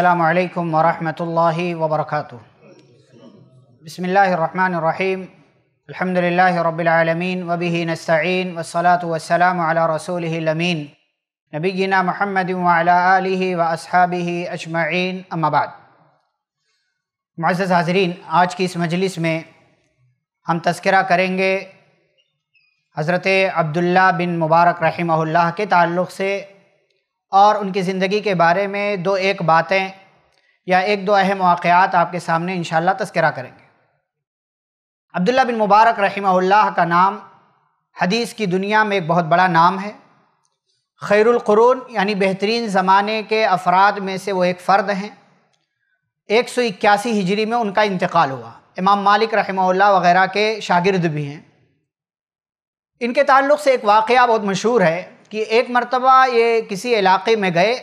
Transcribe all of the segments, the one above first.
अल्लाम वरहमल वबरक बसमीम अलहमदिल्ला रबालमीन वबी नस्ीन वसलात वसलाम रसूल लमीन नबीना महमद वाली व असहाबी अजमैन अम्माबाद मज़ हाजरीन आज की इस मजलिस में हम तस्करा करेंगे हज़रत अब्दुल्ला बिन मुबारक रही के ताल्लुक़ से और उनकी ज़िंदगी के बारे में दो एक बातें या एक दो अहम वाक़ात आपके सामने इन तस्करा करेंगे अब्दुल्ला बिन मुबारक रहीमल्ला का नाम हदीस की दुनिया में एक बहुत बड़ा नाम है खैरक़रून यानी बेहतरीन ज़माने के अफराद में से वो एक फ़र्द हैं एक सौ इक्यासी हिजरी में उनका इंतकाल हुआ इमाम मालिक रहमल्ला वगैरह के शागिर्द भी हैं इनके ताल्लुक़ से एक वाक़ बहुत मशहूर है कि एक मरतबा ये किसी इलाके में गए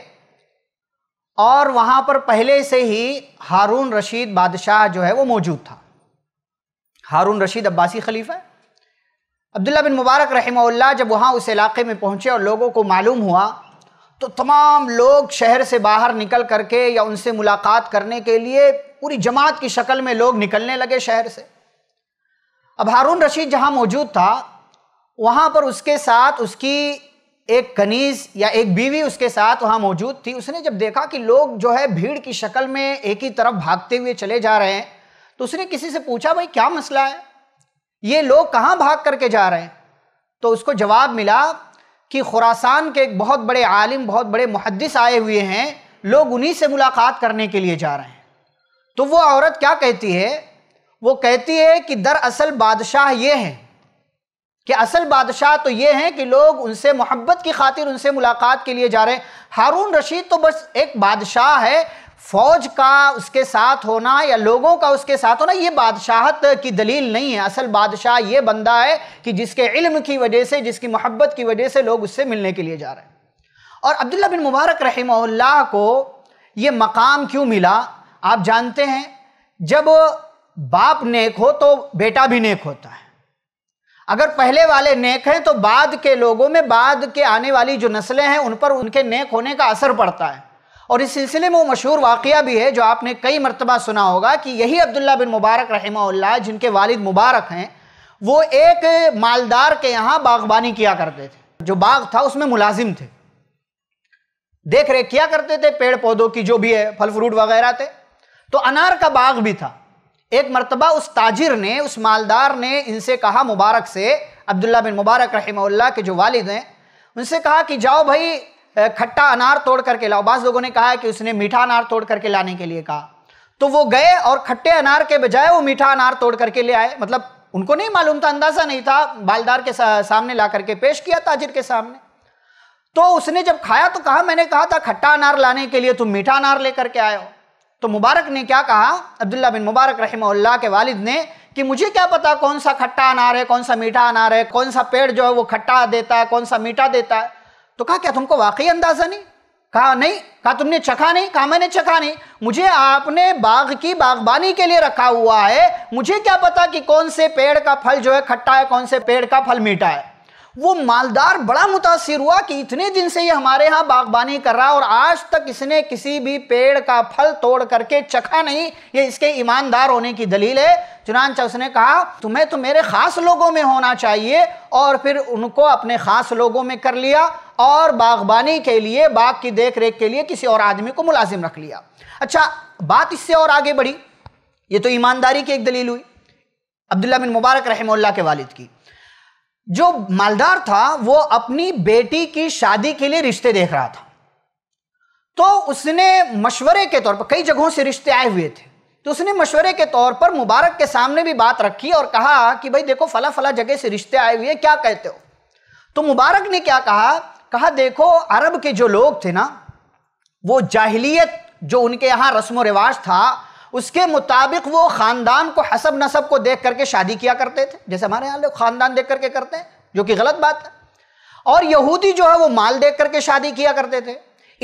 और वहाँ पर पहले से ही हारून रशीद बादशाह जो है वो मौजूद था हारून रशीद अब्बासी खलीफा अब्दुल्ला बिन मुबारक रहमल्ला जब वहाँ उस इलाके में पहुँचे और लोगों को मालूम हुआ तो तमाम लोग शहर से बाहर निकल करके या उनसे मुलाकात करने के लिए पूरी जमात की शक्ल में लोग निकलने लगे शहर से अब हारून रशीद जहाँ मौजूद था वहाँ पर उसके साथ उसकी एक कनीज या एक बीवी उसके साथ वहाँ मौजूद थी उसने जब देखा कि लोग जो है भीड़ की शक्ल में एक ही तरफ भागते हुए चले जा रहे हैं तो उसने किसी से पूछा भाई क्या मसला है ये लोग कहाँ भाग करके जा रहे हैं तो उसको जवाब मिला कि खुरासान के एक बहुत बड़े आलिम बहुत बड़े मुहदस आए हुए हैं लोग उन्हीं से मुलाकात करने के लिए जा रहे हैं तो वो औरत क्या कहती है वो कहती है कि दरअसल बादशाह ये हैं कि असल बादशाह तो ये हैं कि लोग उनसे मोहब्बत की खातिर उनसे मुलाकात के लिए जा रहे हैं हारून रशीद तो बस एक बादशाह है फौज का उसके साथ होना या लोगों का उसके साथ होना ये बादशाहत की दलील नहीं है असल बादशाह ये बंदा है कि जिसके इल्म की वजह से जिसकी मोहब्बत की वजह से लोग उससे मिलने के लिए जा रहे हैं और अब्दुल्ला बिन मुबारक रहमल्ला को ये मकाम क्यों मिला आप जानते हैं जब बाप नेक हो तो बेटा भी नेक होता है अगर पहले वाले नेक हैं तो बाद के लोगों में बाद के आने वाली जो नस्लें हैं उन पर उनके नेक होने का असर पड़ता है और इस सिलसिले में वो मशहूर वाक़ भी है जो आपने कई मरतबा सुना होगा कि यही अब्दुल्ला बिन मुबारक रहमा जिनके वालिद मुबारक हैं वो एक मालदार के यहाँ बागबानी किया करते थे जो बाग था उसमें मुलाजिम थे देख रेख किया करते थे पेड़ पौधों की जो भी है फल फ्रूट वगैरह थे तो अनार का बाग भी था एक मरतबा उस ताजिर ने उस मालदार ने इनसे कहा मुबारक से अब्दुल्ला बिन मुबारक रहमल्ला के जो वालिद हैं उनसे कहा कि जाओ भाई खट्टा अनार तोड़ करके लाओ बाज़ लोगों ने कहा है कि उसने मीठा अनार तोड़ करके लाने के लिए कहा तो वो गए और खट्टे अनार के बजाय वो मीठा अनार तोड़ करके ले आए मतलब उनको नहीं मालूम था अंदाज़ा नहीं था बालदार के सामने ला करके पेश किया ताजिर के सामने तो उसने जब खाया तो कहा मैंने कहा था खट्टा अनार लाने के लिए तुम मीठा अनार लेकर के आए हो तो मुबारक ने क्या कहा अब्दुल्ला बिन मुबारक रही के वालिद ने कि मुझे क्या पता कौन सा खट्टा अनार है कौन सा मीठा अनार है कौन सा पेड़ जो है वो खट्टा देता है कौन सा मीठा देता है तो कहा क्या तुमको वाकई अंदाज़ा नहीं कहा नहीं कहा तुमने चखा नहीं कहा मैंने चखा नहीं मुझे आपने बाग की बागबानी के लिए रखा हुआ है मुझे क्या पता कि कौन से पेड़ का फल जो है खट्टा है कौन से पेड़ का फल मीठा है वो मालदार बड़ा मुतासर हुआ कि इतने दिन से ये हमारे यहाँ बागबानी कर रहा और आज तक इसने किसी भी पेड़ का फल तोड़ करके चखा नहीं ये इसके ईमानदार होने की दलील है चुनानचा उसने कहा तुम्हें तो मेरे ख़ास लोगों में होना चाहिए और फिर उनको अपने ख़ास लोगों में कर लिया और बागबानी के लिए बाग की देख रेख के लिए किसी और आदमी को मुलाजिम रख लिया अच्छा बात इससे और आगे बढ़ी ये तो ईमानदारी की एक दलील हुई अब्दुल्ला बिन मुबारक रहमल्ला के वालिद की जो मालदार था वो अपनी बेटी की शादी के लिए रिश्ते देख रहा था तो उसने मशवरे के तौर पर कई जगहों से रिश्ते आए हुए थे तो उसने मशवरे के तौर पर मुबारक के सामने भी बात रखी और कहा कि भाई देखो फला फला जगह से रिश्ते आए हुए क्या कहते हो तो मुबारक ने क्या कहा कहा देखो अरब के जो लोग थे ना वो जाहिलियत जो उनके यहाँ रस्म रिवाज था उसके मुताबिक वो ख़ानदान को हसब नसब को देख करके शादी किया करते थे जैसे हमारे यहाँ लोग ख़ानदान देख करके करते हैं जो कि गलत बात है और यहूदी जो है वो माल देख करके शादी किया करते थे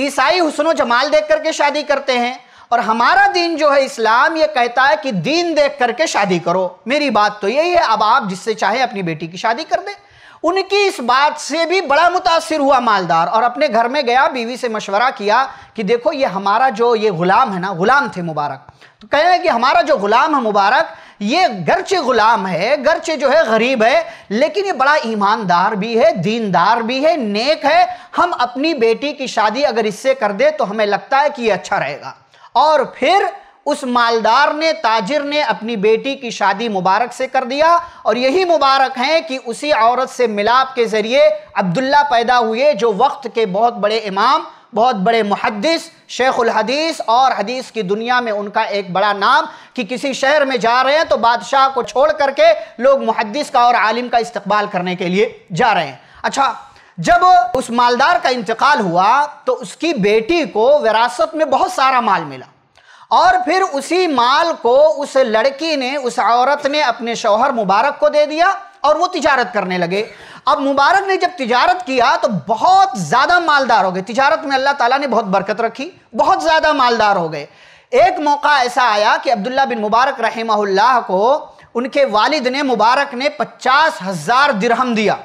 ईसाई हुसन जमाल देख करके शादी करते हैं और हमारा दीन जो है इस्लाम ये कहता है कि दीन देख करके शादी करो मेरी बात तो यही है अब आप जिससे चाहे अपनी बेटी की शादी कर दें उनकी इस बात से भी बड़ा मुतासर हुआ मालदार और अपने घर में गया बीवी से मशवरा किया कि देखो ये हमारा जो ये गुलाम है ना गुलाम थे मुबारक तो कह रहे हैं कि हमारा जो गुलाम है मुबारक ये गर्चे गुलाम है गर्चे जो है गरीब है लेकिन ये बड़ा ईमानदार भी है दीनदार भी है नेक है हम अपनी बेटी की शादी अगर इससे कर दे तो हमें लगता है कि ये अच्छा रहेगा और फिर उस मालदार ने ताजिर ने अपनी बेटी की शादी मुबारक से कर दिया और यही मुबारक है कि उसी औरत से मिलाप के ज़रिए अब्दुल्ला पैदा हुए जो वक्त के बहुत बड़े इमाम बहुत बड़े मुहदस शेखुल हदीस और हदीस की दुनिया में उनका एक बड़ा नाम कि किसी शहर में जा रहे हैं तो बादशाह को छोड़ करके लोग मुहदस का और आलिम का इस्तबाल करने के लिए जा रहे हैं अच्छा जब उस मालदार का इंतकाल हुआ तो उसकी बेटी को विरासत में बहुत सारा माल मिला और फिर उसी माल को उस लड़की ने उस औरत ने अपने शौहर मुबारक को दे दिया और वो तिजारत करने लगे अब मुबारक ने जब तिजारत किया तो बहुत ज़्यादा मालदार हो गए तिजारत में अल्लाह ताला ने बहुत बरकत रखी बहुत ज़्यादा मालदार हो गए एक मौका ऐसा आया कि अब्दुल्ला बिन मुबारक रहमहुल्लाह को उनके वालिद ने मुबारक ने पचास हज़ार दिरहम दिया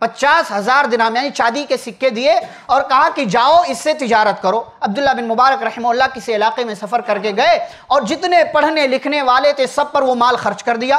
पचास हजार दिनाम यानी चांदी के सिक्के दिए और कहा कि जाओ इससे तिजारत करो अब्दुल्ला बिन मुबारक रहमल्ला किसी इलाके में सफ़र करके गए और जितने पढ़ने लिखने वाले थे सब पर वो माल खर्च कर दिया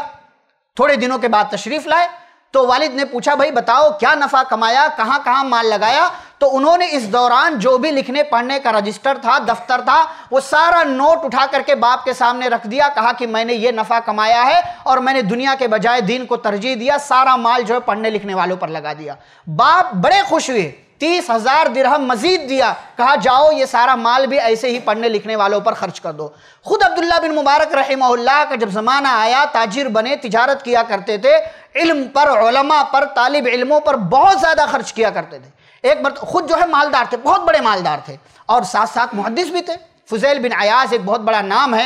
थोड़े दिनों के बाद तशरीफ़ लाए तो वालिद ने पूछा भाई बताओ क्या नफ़ा कमाया कहाँ कहाँ माल लगाया तो उन्होंने इस दौरान जो भी लिखने पढ़ने का रजिस्टर था दफ्तर था वो सारा नोट उठा करके बाप के सामने रख दिया कहा कि मैंने ये नफा कमाया है और मैंने दुनिया के बजाय दीन को तरजीह दिया सारा माल जो है पढ़ने लिखने वालों पर लगा दिया बाप बड़े खुश हुए तीस हजार दिरहम मजीद दिया कहा जाओ ये सारा माल भी ऐसे ही पढ़ने लिखने वालों पर खर्च कर दो खुद अब्दुल्ला बिन मुबारक रहमल्ला का जब ज़माना आया ताजिर बने तिजारत किया करते थे इल्म पर उलमा पर तालिब इल्मों पर बहुत ज़्यादा खर्च किया करते थे एक मरत खुद जो है मालदार थे बहुत बड़े मालदार थे और साथ साथ मुहदस भी थे फुजैल बिन अयाज एक बहुत बड़ा नाम है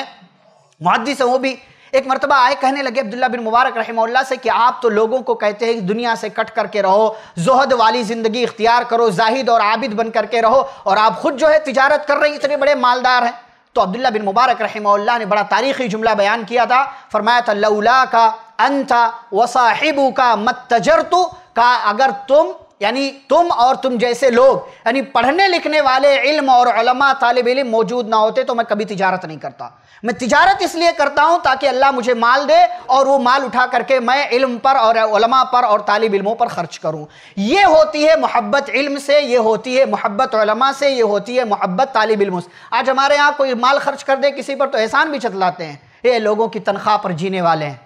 मुहदस है वो भी एक मरतबा आए कहने लगे अब्दुल्ला बिन मुबारक रहमल्ला से कि आप तो लोगों को कहते हैं कि दुनिया से कट करके रहो जहद वाली ज़िंदगी इख्तियार करो जाहिद और आबिद बन करके रहो और आप खुद जो है तिजारत कर रहे हैं इतने बड़े मालदार हैं तो अब्दुल्ला बिन मुबारक रहमल्ला ने बड़ा तारीखी जुमला बयान किया था फरमाया था लौला का अंता वसाहिबू का मत तजरतु का अगर तुम यानी तुम और तुम जैसे लोग यानी पढ़ने लिखने वाले इल्म और उलमा तालब इल्म मौजूद ना होते तो मैं कभी तिजारत नहीं करता मैं तिजारत इसलिए करता हूँ ताकि अल्लाह मुझे माल दे और वो माल उठा करके मैं इल्म पर और उलमा पर और तालब इल्मों पर ख़र्च करूँ ये होती है मोहब्बत इल्म से ये होती है मोहब्बत उलमा से ये होती है मोहब्बत तालब इल्मों से आज हमारे यहाँ कोई माल खर्च कर दे किसी पर तो एहसान भी चतलाते हैं ये लोगों की तनख्वाह पर जीने वाले हैं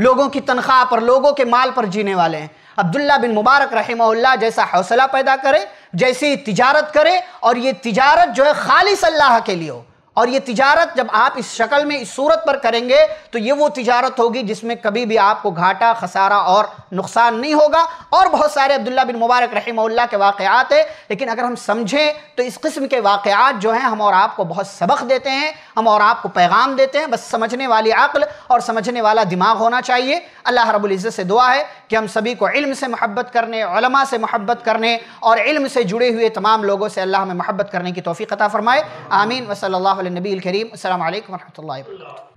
लोगों की तनख्वाह पर लोगों के माल पर जीने वाले हैं अब्दुल्ला बिन मुबारक रहमा जैसा हौसला पैदा करे जैसी तिजारत करे और ये तिजारत जो है खालिस अल्लाह के लिए हो और ये तिजारत जब आप इस शक्ल में इस सूरत पर करेंगे तो ये वो तिजारत होगी जिसमें कभी भी आपको घाटा खसारा और नुकसान नहीं होगा और बहुत सारे अब्दुल्ला बिन मुबारक रहमल्ला के वाकयात है लेकिन अगर हम समझें तो इस किस्म के वाक़ात जो हैं हम और आपको बहुत सबक देते हैं हम और आपको पैगाम देते हैं बस समझने वाली अक्ल और समझने वाला दिमाग होना चाहिए अल्लाह रबुल्ज़त से दुआ है कि हम सभी को इल्म से मोहब्बत करने उलमा से मोहब्बत करने और इल्म से जुड़े हुए तमाम लोगों से अल्लाह हमें मोहब्बत करने की तोफ़ी अता फ़रमाए आमीन वसल नबी करीम असल व